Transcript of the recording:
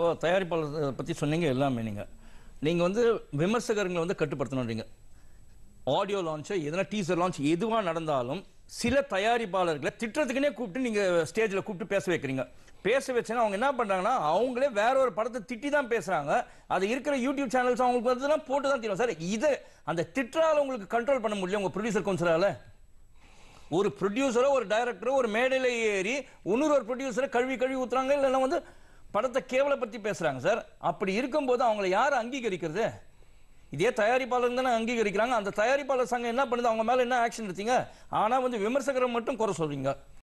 இப்போ தயாரிப்பாளர் பற்றி சொன்னீங்க எல்லாமே நீங்கள் நீங்கள் வந்து விமர்சகர்களை வந்து கட்டுப்படுத்தணுன்றீங்க ஆடியோ லான்ச்சு எதனா டீசர் லான்ச் எதுவாக நடந்தாலும் சில தயாரிப்பாளர்களை திட்டுறதுக்குனே கூப்பிட்டு நீங்கள் ஸ்டேஜில் கூப்பிட்டு பேச வைக்கிறீங்க பேச வச்சேன்னா அவங்க என்ன பண்ணுறாங்கன்னா அவங்களே வேற ஒரு படத்தை திட்டி தான் பேசுகிறாங்க அது இருக்கிற யூடியூப் சேனல்ஸ் அவங்களுக்கு வந்து போட்டு தான் தெரியும் சார் இது அந்த திட்டால் உங்களுக்கு கண்ட்ரோல் பண்ண முடியல உங்கள் ப்ரொடியூசர் கவுன்சிலால் ஒரு ப்ரொடியூசரோ ஒரு டைரக்டரோ ஒரு மேடையில் ஏறி இன்னொரு ஒரு ப்ரொடியூசரை கழுவி கழுவி ஊற்றுறாங்க இல்லைன்னா வந்து படத்தை பத்தி பேசுகிறாங்க சார் அப்படி இருக்கும் போது அவங்களை யார் அங்கீகரிக்கிறது இதே தயாரிப்பாளர் தானே அங்கீகரிக்கிறாங்க அந்த தயாரிப்பாளர் சங்கம் என்ன பண்ணுது அவங்க மேலே என்ன ஆக்ஷன் எடுத்தீங்க ஆனால் வந்து விமர்சகரை மட்டும் குறை சொல்றீங்க